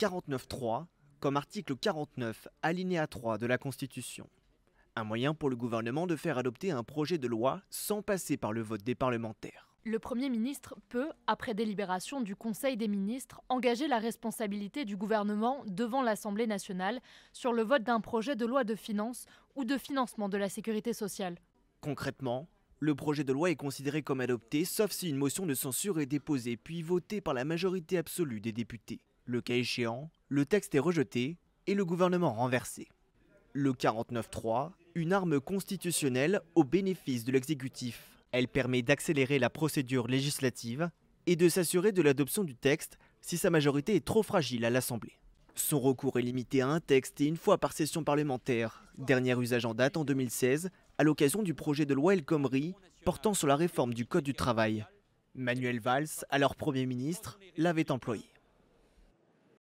49.3 comme article 49, alinéa 3 de la Constitution. Un moyen pour le gouvernement de faire adopter un projet de loi sans passer par le vote des parlementaires. Le Premier ministre peut, après délibération du Conseil des ministres, engager la responsabilité du gouvernement devant l'Assemblée nationale sur le vote d'un projet de loi de finances ou de financement de la sécurité sociale. Concrètement, le projet de loi est considéré comme adopté, sauf si une motion de censure est déposée puis votée par la majorité absolue des députés. Le cas échéant, le texte est rejeté et le gouvernement renversé. Le 49-3, une arme constitutionnelle au bénéfice de l'exécutif. Elle permet d'accélérer la procédure législative et de s'assurer de l'adoption du texte si sa majorité est trop fragile à l'Assemblée. Son recours est limité à un texte et une fois par session parlementaire. Dernier usage en date en 2016, à l'occasion du projet de loi El Khomri portant sur la réforme du Code du travail. Manuel Valls, alors Premier ministre, l'avait employé.